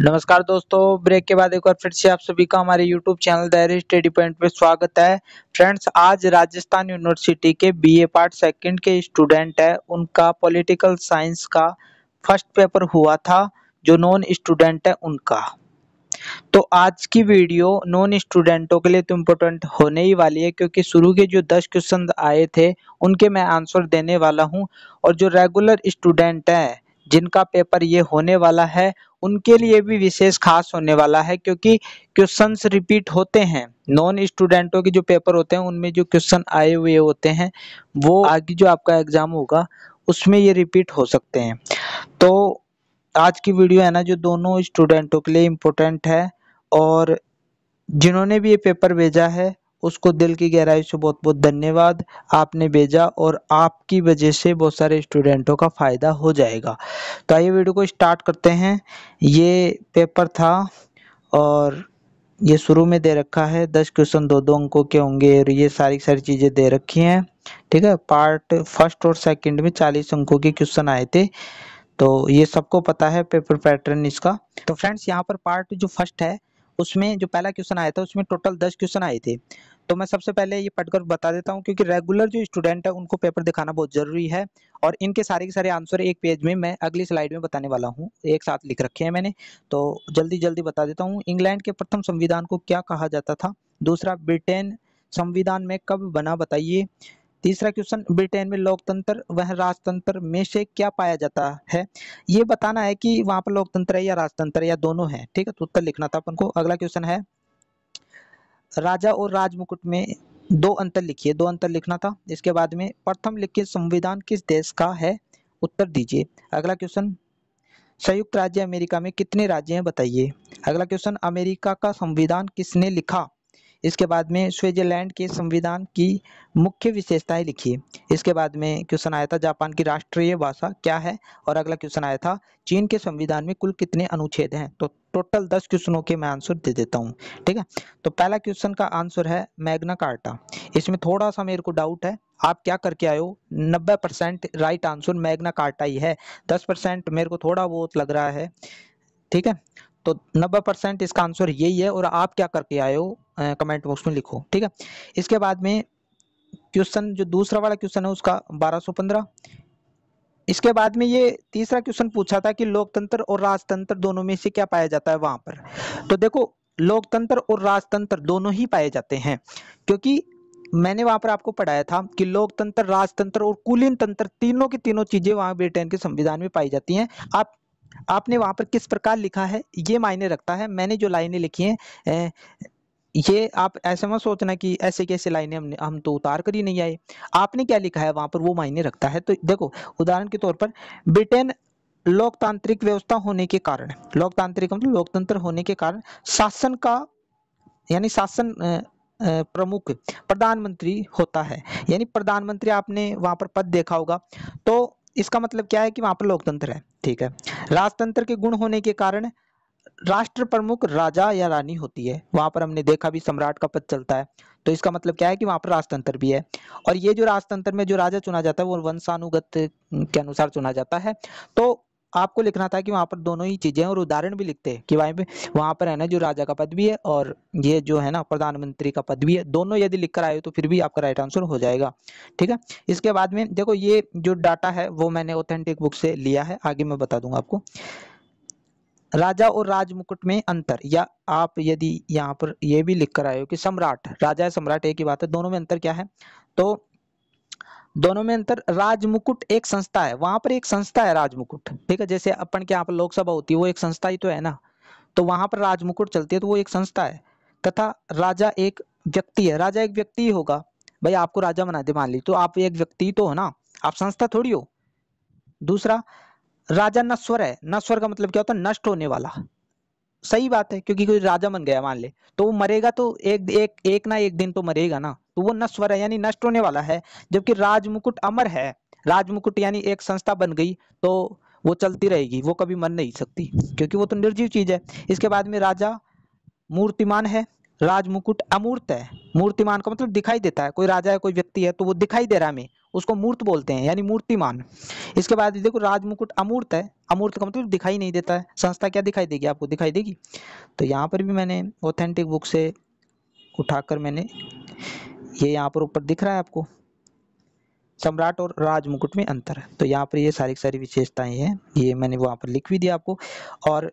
नमस्कार दोस्तों ब्रेक के बाद एक बार फिर से आप सभी का हमारे यूट्यूब चैनल दायरे स्टडी पॉइंट पे स्वागत है फ्रेंड्स आज राजस्थान यूनिवर्सिटी के बीए पार्ट सेकंड के स्टूडेंट है उनका पॉलिटिकल साइंस का फर्स्ट पेपर हुआ था जो नॉन स्टूडेंट है उनका तो आज की वीडियो नॉन स्टूडेंटों के लिए तो इम्पोर्टेंट होने ही वाली है क्योंकि शुरू के जो दस क्वेश्चन आए थे उनके मैं आंसर देने वाला हूँ और जो रेगुलर स्टूडेंट हैं जिनका पेपर ये होने वाला है उनके लिए भी विशेष खास होने वाला है क्योंकि क्वेश्चंस रिपीट होते हैं नॉन स्टूडेंटों के जो पेपर होते हैं उनमें जो क्वेश्चन आए हुए होते हैं वो आगे जो आपका एग्जाम होगा उसमें ये रिपीट हो सकते हैं तो आज की वीडियो है ना जो दोनों स्टूडेंटों के लिए इम्पोर्टेंट है और जिन्होंने भी ये पेपर भेजा है उसको दिल की गहराई से बहुत बहुत धन्यवाद आपने भेजा और आपकी वजह से बहुत सारे स्टूडेंटों का फ़ायदा हो जाएगा तो आइए वीडियो को स्टार्ट करते हैं ये पेपर था और ये शुरू में दे रखा है दस क्वेश्चन दो दो अंकों के होंगे और ये सारी सारी चीज़ें दे रखी हैं ठीक है पार्ट फर्स्ट और सेकंड में चालीस अंकों के क्वेश्चन आए थे तो ये सबको पता है पेपर पैटर्न इसका तो फ्रेंड्स यहाँ पर पार्ट जो फर्स्ट है उसमें जो पहला क्वेश्चन आया था उसमें टोटल दस क्वेश्चन आए थे तो मैं सबसे पहले ये पढ़कर बता देता हूँ क्योंकि रेगुलर जो स्टूडेंट है उनको पेपर दिखाना बहुत ज़रूरी है और इनके सारे के सारे आंसर एक पेज में मैं अगली स्लाइड में बताने वाला हूँ एक साथ लिख रखे हैं मैंने तो जल्दी जल्दी बता देता हूँ इंग्लैंड के प्रथम संविधान को क्या कहा जाता था दूसरा ब्रिटेन संविधान में कब बना बताइए तीसरा क्वेश्चन ब्रिटेन में लोकतंत्र वह राजतंत्र में से क्या पाया जाता है ये बताना है कि वहाँ पर लोकतंत्र है या राजतंत्र है या दोनों है ठीक है तो उत्तर लिखना था अपन को अगला क्वेश्चन है राजा और राजमुकुट में दो अंतर लिखिए दो अंतर लिखना था इसके बाद में प्रथम लिखिए संविधान किस देश का है उत्तर दीजिए अगला क्वेश्चन संयुक्त राज्य अमेरिका में कितने राज्य हैं बताइए अगला क्वेश्चन अमेरिका का संविधान किसने लिखा इसके बाद में स्विट्जरलैंड के संविधान की मुख्य विशेषताएं लिखिए इसके बाद में क्वेश्चन आया था जापान की राष्ट्रीय भाषा क्या है और अगला क्वेश्चन आया था चीन के संविधान में कुल कितने अनुच्छेद हैं तो टोटल दस क्वेश्चनों के मैं आंसर दे देता हूँ ठीक है तो पहला क्वेश्चन का आंसर है मैग्ना कार्टा इसमें थोड़ा सा मेरे को डाउट है आप क्या करके आयो नब्बे percent right answer Magna Carta ही है दस परसेंट मेरे को थोड़ा बहुत लग रहा है ठीक है तो नब्बे परसेंट इसका आंसर यही है और आप क्या करके आए हो कमेंट बॉक्स में लिखो ठीक है इसके बाद में क्वेश्चन जो दूसरा वाला क्वेश्चन है उसका बारह सौ पंद्रह इसके बाद में ये तीसरा क्वेश्चन पूछा था कि लोकतंत्र और राजतंत्र दोनों में से क्या पाया जाता है वहां पर तो देखो लोकतंत्र और राजतंत्र दोनों ही पाए जाते हैं क्योंकि मैंने वहां पर आपको पढ़ाया था कि लोकतंत्र राजतंत्र और कुलीन तंत्र तीनों की तीनों चीजें वहां ब्रिटेन के संविधान में पाई जाती हैं आप आपने वहाँ पर किस प्रकार लिखा है ये मायने रखता है मैंने जो लाइनें लिखी हैं ये आप ऐसे मत सोचना कि ऐसे कैसे लाइनें हमने हम तो उतार कर ही नहीं आए आपने क्या लिखा है वहाँ पर वो मायने रखता है तो देखो उदाहरण के तौर पर ब्रिटेन लोकतांत्रिक व्यवस्था होने के कारण लोकतांत्रिक मतलब लोकतंत्र होने के कारण शासन का यानी शासन प्रमुख प्रधानमंत्री होता है यानी प्रधानमंत्री आपने वहां पर पद देखा होगा तो इसका मतलब क्या है कि वहां पर लोकतंत्र है ठीक है राजतंत्र के गुण होने के कारण राष्ट्र प्रमुख राजा या रानी होती है वहां पर हमने देखा भी सम्राट का पद चलता है तो इसका मतलब क्या है कि वहां पर राजतंत्र भी है और ये जो राजतंत्र में जो राजा चुना जाता है वो वंशानुगत के अनुसार चुना जाता है तो आपको लिखना था कि वहां पर दोनों ही चीज़ें और उदाहरण भी लिखते हैं कि भाई वहां पर है ना जो राजा का पद भी है और ये जो है ना प्रधानमंत्री का पद भी है दोनों यदि लिख कर आए तो फिर भी आपका राइट आंसर हो जाएगा ठीक है इसके बाद में देखो ये जो डाटा है वो मैंने ऑथेंटिक बुक से लिया है आगे मैं बता दूंगा आपको राजा और राजमुकुट में अंतर या आप यदि यहाँ पर यह भी लिख कर आए हो कि सम्राट राजा या सम्राट एक ही बात है दोनों में अंतर क्या है तो दोनों में अंतर राजमुकुट एक संस्था है वहां पर एक संस्था है राजमुकुट ठीक है जैसे अपन के यहाँ पर लोकसभा होती है वो एक संस्था ही तो है ना तो वहां पर राजमुकुट चलती है तो वो एक संस्था है तथा राजा एक व्यक्ति है राजा एक व्यक्ति ही होगा भाई आपको राजा बना दे मान ली तो आप एक व्यक्ति तो हो ना आप संस्था थोड़ी हो दूसरा राजा नश्वर है नश्वर का मतलब क्या होता है नष्ट होने वाला सही बात है क्योंकि कोई राजा बन गया मान ले तो वो मरेगा तो एक एक एक ना एक दिन तो मरेगा ना तो वो नश्वर है यानी नष्ट होने वाला है जबकि राजमुकुट अमर है राजमुकुट यानी एक संस्था बन गई तो वो चलती रहेगी वो कभी मर नहीं सकती क्योंकि वो तो निर्जीव चीज है इसके बाद में राजा मूर्तिमान है राजमुकुट अमूर्त है मूर्तिमान का मतलब दिखाई देता है कोई राजा है कोई व्यक्ति है तो वो दिखाई दे रहा है हमें उसको मूर्त बोलते हैं यानी मूर्तिमान इसके बाद देखो राजमुकुट अमूर्त है अमूर्त का मतलब दिखाई नहीं देता है संस्था क्या दिखाई देगी आपको दिखाई देगी तो यहाँ पर भी मैंने ऑथेंटिक बुक से उठाकर मैंने ये यहाँ पर ऊपर दिख रहा है आपको सम्राट और राज मुकुट में अंतर है तो यहाँ पर ये सारी सारी विशेषताएं हैं ये मैंने वहां पर लिख भी दिया आपको और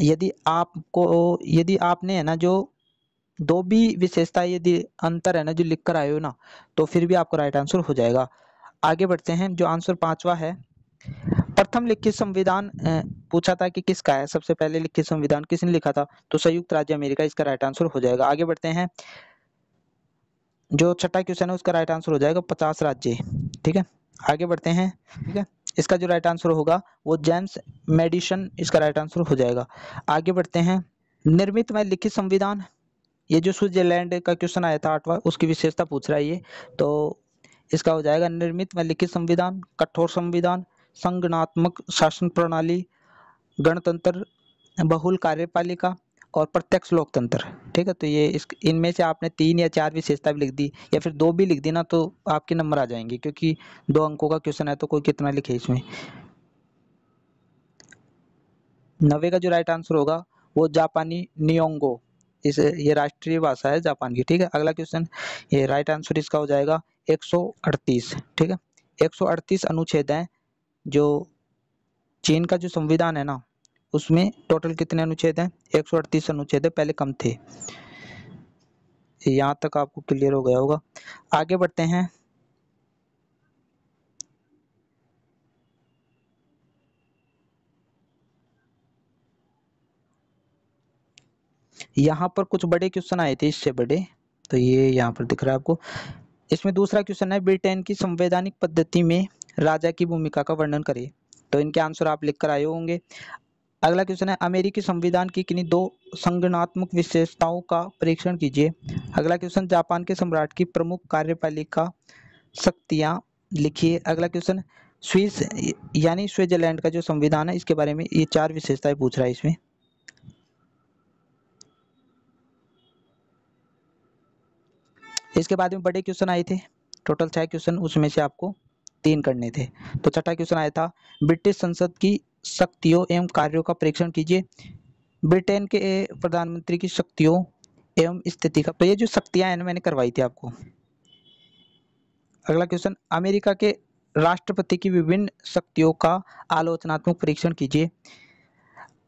यदि आपको यदि आपने है ना जो दो भी विशेषता यदि अंतर है ना जो लिख कर आए हो ना तो फिर भी आपको राइट आंसर हो जाएगा आगे बढ़ते हैं जो आंसर पांचवा है प्रथम लिखित संविधान पूछा था कि किसका है सबसे पहले लिखित संविधान किसने लिखा था तो संयुक्त राज्य अमेरिका इसका राइट आंसर हो जाएगा आगे बढ़ते हैं जो छठा क्वेश्चन है उसका राइट आंसर हो जाएगा पचास राज्य ठीक है आगे बढ़ते हैं ठीक है इसका जो राइट आंसर होगा वो जेम्स मेडिशन इसका राइट आंसर हो जाएगा आगे बढ़ते हैं निर्मित में लिखित संविधान ये जो स्विट्जरलैंड का क्वेश्चन आया था आठवां उसकी विशेषता पूछ रहा है ये तो इसका हो जाएगा निर्मित में लिखित संविधान कठोर संविधान संगठनात्मक शासन प्रणाली गणतंत्र बहुल कार्यपालिका और प्रत्यक्ष लोकतंत्र ठीक है तो ये इस इनमें से आपने तीन या चार विशेषता भी लिख दी या फिर दो भी लिख दी ना तो आपके नंबर आ जाएंगे क्योंकि दो अंकों का क्वेश्चन है तो कोई कितना लिखे इसमें नवे का जो राइट आंसर होगा वो जापानी नियोंगो इस ये राष्ट्रीय भाषा है जापान की ठीक है अगला क्वेश्चन ये राइट आंसर इसका हो जाएगा 138 ठीक है 138 अनुच्छेद हैं जो चीन का जो संविधान है ना उसमें टोटल कितने अनुच्छेद हैं एक सौ अड़तीस अनुच्छेद है पहले कम थे यहाँ तक आपको क्लियर हो गया होगा आगे बढ़ते हैं यहाँ पर कुछ बड़े क्वेश्चन आए थे इससे बड़े तो ये यहाँ पर दिख रहा है आपको इसमें दूसरा क्वेश्चन है ब्रिटेन की संवैधानिक पद्धति में राजा की भूमिका का वर्णन करें तो इनके आंसर आप लिखकर आए होंगे अगला क्वेश्चन है अमेरिकी संविधान की किन्हीं दो संगठनात्मक विशेषताओं का परीक्षण कीजिए अगला क्वेश्चन जापान के सम्राट की प्रमुख कार्यपालिका शक्तियाँ लिखिए अगला क्वेश्चन स्विस यानी स्विट्जरलैंड का जो संविधान है इसके बारे में ये चार विशेषताएं पूछ रहा है इसमें इसके बाद में बड़े क्वेश्चन आए थे टोटल छह क्वेश्चन उसमें से आपको तीन करने थे तो छठा क्वेश्चन आया था ब्रिटिश संसद की शक्तियों एवं कार्यों का परीक्षण कीजिए ब्रिटेन के प्रधानमंत्री की शक्तियों एवं स्थिति का तो ये जो शक्तियां हैं मैंने करवाई थी आपको अगला क्वेश्चन अमेरिका के राष्ट्रपति की विभिन्न शक्तियों का आलोचनात्मक परीक्षण कीजिए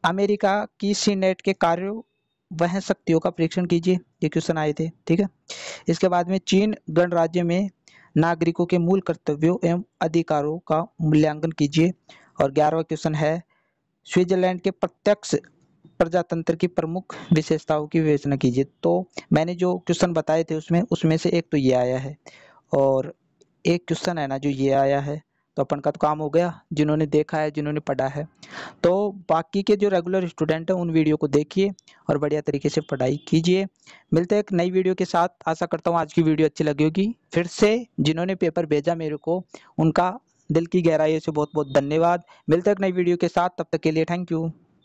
अमेरिका की सीनेट के कार्यों वह शक्तियों का परीक्षण कीजिए ये क्वेश्चन आए थे ठीक है इसके बाद में चीन गणराज्य में नागरिकों के मूल कर्तव्यों एवं अधिकारों का मूल्यांकन कीजिए और ग्यारहवा क्वेश्चन है स्विट्जरलैंड के प्रत्यक्ष प्रजातंत्र की प्रमुख विशेषताओं की विवेचना कीजिए तो मैंने जो क्वेश्चन बताए थे उसमें उसमें से एक तो ये आया है और एक क्वेश्चन है ना जो ये आया है तो अपन का तो काम हो गया जिन्होंने देखा है जिन्होंने पढ़ा है तो बाकी के जो रेगुलर स्टूडेंट हैं उन वीडियो को देखिए और बढ़िया तरीके से पढ़ाई कीजिए मिलते हैं एक नई वीडियो के साथ आशा करता हूँ आज की वीडियो अच्छी लगी होगी फिर से जिन्होंने पेपर भेजा मेरे को उनका दिल की गहराइयों से बहुत बहुत धन्यवाद मिलते हैं एक नई वीडियो के साथ तब तक के लिए थैंक यू